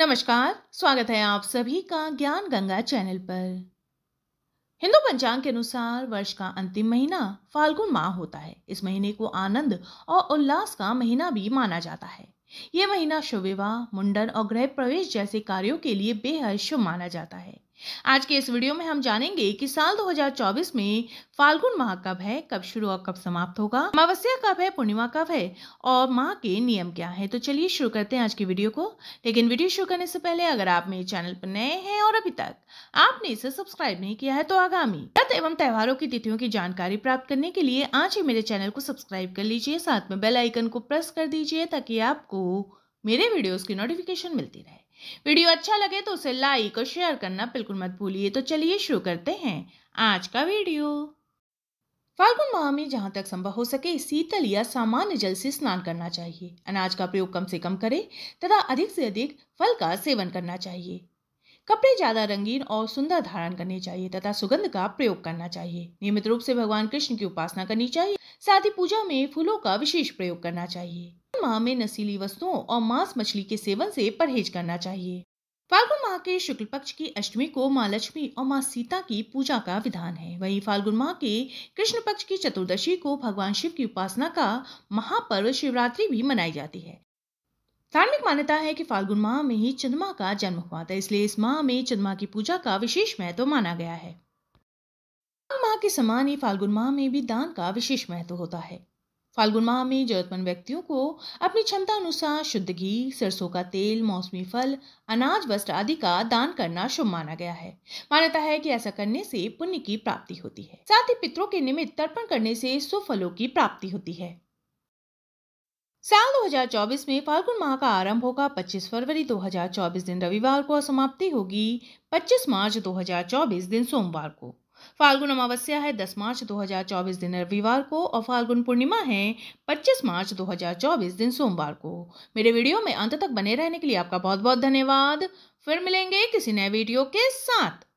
नमस्कार स्वागत है आप सभी का ज्ञान गंगा चैनल पर हिंदू पंचांग के अनुसार वर्ष का अंतिम महीना फाल्गुन माह होता है इस महीने को आनंद और उल्लास का महीना भी माना जाता है ये महीना शुभ विवाह मुंडन और गृह प्रवेश जैसे कार्यों के लिए बेहद शुभ माना जाता है आज के इस वीडियो में हम जानेंगे कि साल 2024 में फाल्गुन माह कब है कब शुरू और कब समाप्त होगा अमावस्या कब है पूर्णिमा कब है और माह के नियम क्या है तो चलिए शुरू करते हैं आज की वीडियो को लेकिन वीडियो शुरू करने से पहले अगर आप मेरे चैनल पर नए हैं और अभी तक आपने इसे सब्सक्राइब नहीं किया है तो आगामी रथ एवं त्योहारों की तिथियों की जानकारी प्राप्त करने के लिए आज ही मेरे चैनल को सब्सक्राइब कर लीजिए साथ में बेलाइकन को प्रेस कर दीजिए ताकि आपको मेरे वीडियोस की नोटिफिकेशन मिलती रहे वीडियो अच्छा लगे तो उसे लाइक और शेयर करना बिल्कुल मत भूलिए तो चलिए शुरू करते हैं आज का वीडियो फाल्गुन माह में जहाँ तक संभव हो सके शीतल या सामान्य जल से स्नान करना चाहिए अनाज का प्रयोग कम से कम करें तथा अधिक से अधिक फल का सेवन करना चाहिए कपड़े ज़्यादा रंगीन और सुंदर धारण करने चाहिए तथा सुगंध का प्रयोग करना चाहिए नियमित रूप से भगवान कृष्ण की उपासना करनी चाहिए साथ ही पूजा में फूलों का विशेष प्रयोग करना चाहिए माह में नशीली वस्तुओं और मांस मछली के सेवन से परहेज करना चाहिए फाल्गुन माह के शुक्ल पक्ष की अष्टमी को माँ लक्ष्मी और माँ सीता की पूजा का विधान है वहीं फाल्गुन माह के कृष्ण पक्ष की चतुर्दशी को भगवान शिव की उपासना का महापर्व शिवरात्रि भी मनाई जाती है धार्मिक मान्यता है कि फाल्गुन माह में ही चंद्रमा का जन्म हुआ था इसलिए इस माह में चंद्रमा की पूजा का विशेष महत्व माना गया है माह के समान ही फाल्गुन माह में भी दान का विशेष महत्व होता है फाल्गुन माह में जरूरतमंद व्यक्तियों को अपनी क्षमता अनुसार शुद्ध घी सरसों का तेल मौसमी फल अनाज वस्त्र आदि का दान करना शुभ माना गया है मान्यता है कि ऐसा करने से पुण्य की प्राप्ति होती है साथ ही पितरों के निमित्त तर्पण करने से सुफलों की प्राप्ति होती है साल 2024 में फाल्गुन माह का आरंभ होगा 25 फरवरी 2024 दिन रविवार को समाप्ति होगी 25 मार्च 2024 दिन सोमवार को फाल्गुन अमावस्या है 10 मार्च 2024 दिन रविवार को और फाल्गुन पूर्णिमा है 25 मार्च 2024 दिन सोमवार को मेरे वीडियो में अंत तक बने रहने के लिए आपका बहुत बहुत धन्यवाद फिर मिलेंगे किसी नए वीडियो के साथ